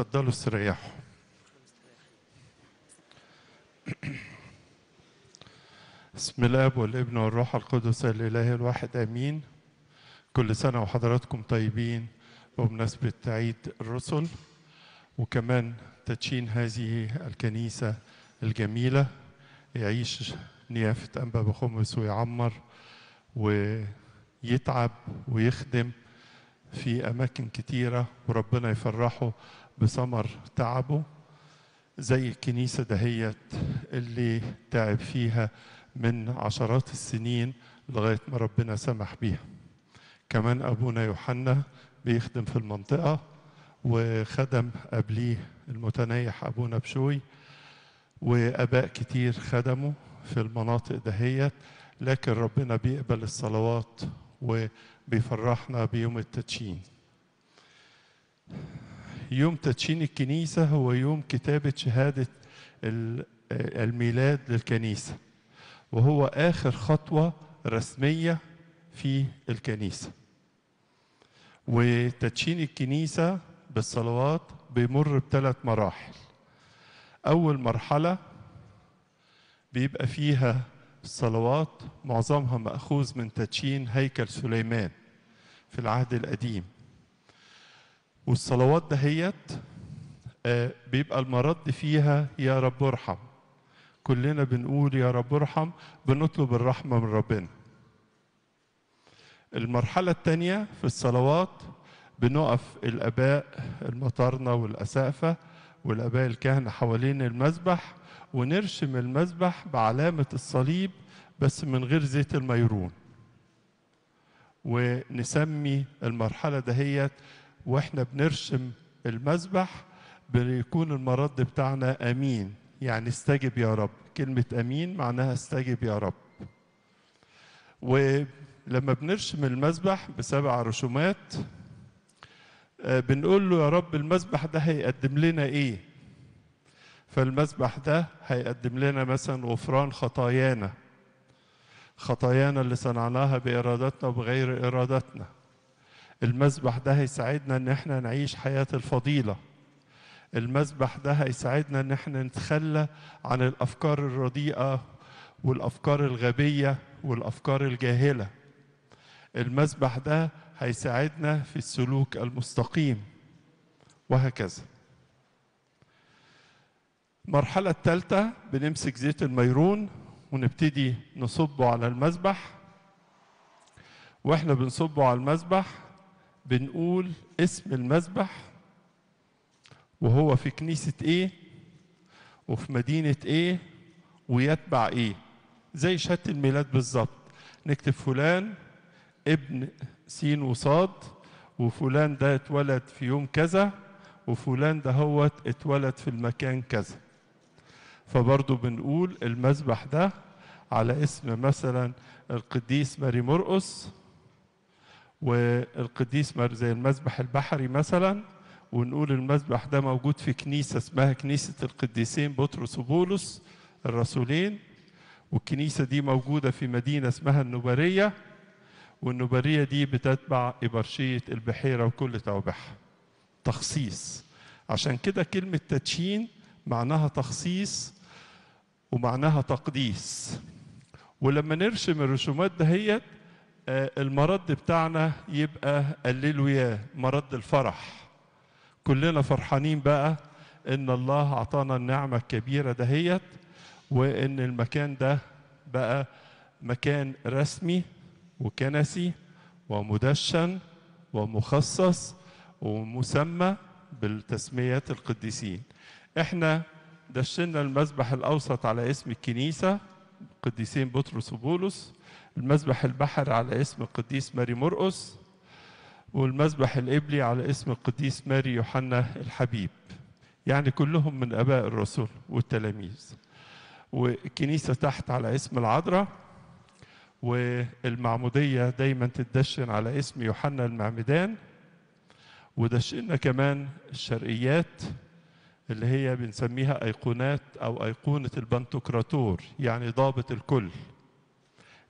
اتفضلوا استريحوا بسم الاب والابن والروح القدس الاله الواحد امين كل سنه وحضراتكم طيبين بمناسبه عيد الرسل وكمان تدشين هذه الكنيسه الجميله يعيش نيافه انبا بخمس ويعمر ويتعب ويخدم في أماكن كتيرة وربنا يفرحه بثمر تعبه زي الكنيسة دهيت اللي تعب فيها من عشرات السنين لغاية ما ربنا سمح بيها كمان أبونا يوحنا بيخدم في المنطقة وخدم قبليه المتنايح أبونا بشوي وآباء كتير خدموا في المناطق دهيت لكن ربنا بيقبل الصلوات وبيفرحنا بيوم التدشين يوم تدشين الكنيسة هو يوم كتابة شهادة الميلاد للكنيسة وهو آخر خطوة رسمية في الكنيسة وتدشين الكنيسة بالصلوات بيمر بثلاث مراحل أول مرحلة بيبقى فيها الصلوات معظمها مأخوذ من تدشين هيكل سليمان في العهد القديم والصلوات دهيت آه، بيبقى المرد فيها يا رب ارحم كلنا بنقول يا رب ارحم بنطلب الرحمه من ربنا المرحله الثانيه في الصلوات بنقف الاباء المطارنه والاسقفه والاباء الكهنه حوالين المذبح ونرشم المذبح بعلامه الصليب بس من غير زيت الميرون ونسمي المرحله دهيت واحنا بنرسم المذبح بيكون المرد بتاعنا امين يعني استجب يا رب كلمه امين معناها استجب يا رب ولما بنرسم المذبح بسبع رسومات آه، بنقول له يا رب المذبح ده هيقدم لنا ايه فالمذبح ده هيقدم لنا مثلا غفران خطايانا خطايانا اللي صنعناها بارادتنا وبغير ارادتنا المذبح ده هيساعدنا ان احنا نعيش حياه الفضيله المذبح ده هيساعدنا ان احنا نتخلى عن الافكار الرديئه والافكار الغبيه والافكار الجاهله المذبح ده هيساعدنا في السلوك المستقيم وهكذا المرحلة الثالثة بنمسك زيت الميرون ونبتدي نصبه على المذبح واحنا بنصبه على المذبح بنقول اسم المذبح وهو في كنيسة إيه وفي مدينة إيه ويتبع إيه زي شهادة الميلاد بالظبط نكتب فلان ابن سين وصاد وفلان ده اتولد في يوم كذا وفلان ده هو اتولد في المكان كذا فبرضو بنقول المذبح ده على اسم مثلا القديس ماري مرقص والقديس زي المذبح البحري مثلا ونقول المذبح ده موجود في كنيسة اسمها كنيسة القديسين بطرس وبولس الرسولين والكنيسة دي موجودة في مدينة اسمها النبرية والنبرية دي بتتبع إبرشية البحيرة وكل توابعها تخصيص عشان كده كلمة تدشين معناها تخصيص ومعناها تقديس ولما نرشم الرسومات دهيت آه، المرض بتاعنا يبقى قللوا مرد مرض الفرح كلنا فرحانين بقى ان الله اعطانا النعمه الكبيره دهيت وان المكان ده بقى مكان رسمي وكنسي ومدشن ومخصص ومسمى بالتسميات القديسين احنا دشنا المذبح الاوسط على اسم الكنيسه القديسين بطرس وبولس المذبح البحر على اسم القديس ماري مرقس والمذبح الإبلي على اسم القديس ماري يوحنا الحبيب يعني كلهم من أباء الرسل والتلاميذ والكنيسة تحت على اسم العذراء والمعمودية دايما تدشن على اسم يوحنا المعمدان ودشنا كمان الشرقيات اللي هي بنسميها أيقونات أو أيقونة البنتوكراتور يعني ضابط الكل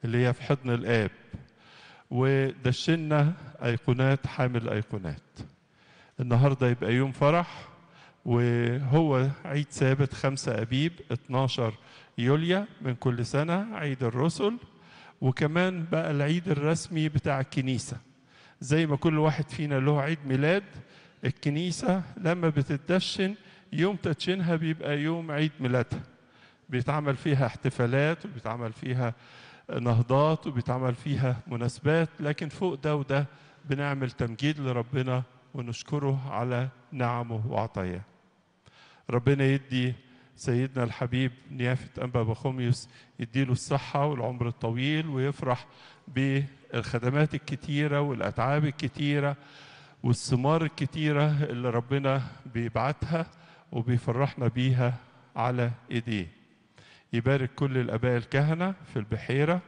اللي هي في حضن الآب ودشنا أيقونات حامل أيقونات النهاردة يبقى يوم فرح وهو عيد ثابت 5 أبيب 12 يوليا من كل سنة عيد الرسل وكمان بقى العيد الرسمي بتاع الكنيسة زي ما كل واحد فينا له عيد ميلاد الكنيسة لما بتدشن يوم تدشينها بيبقى يوم عيد ميلادها بيتعمل فيها احتفالات وبيتعمل فيها نهضات وبيتعمل فيها مناسبات لكن فوق ده وده بنعمل تمجيد لربنا ونشكره على نعمه وعطاياه ربنا يدي سيدنا الحبيب نيافة أنبا بخوميوس يديله الصحة والعمر الطويل ويفرح بالخدمات الكتيرة والأتعاب الكتيرة والثمار الكتيرة اللي ربنا بيبعتها وبيفرحنا بيها على ايديه يبارك كل الاباء الكهنه في البحيره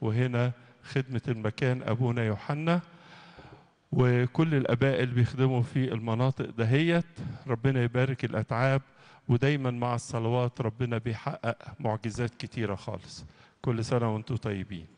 وهنا خدمه المكان ابونا يوحنا وكل الاباء اللي بيخدموا في المناطق دهيت ربنا يبارك الاتعاب ودايما مع الصلوات ربنا بيحقق معجزات كتيره خالص كل سنه وانتم طيبين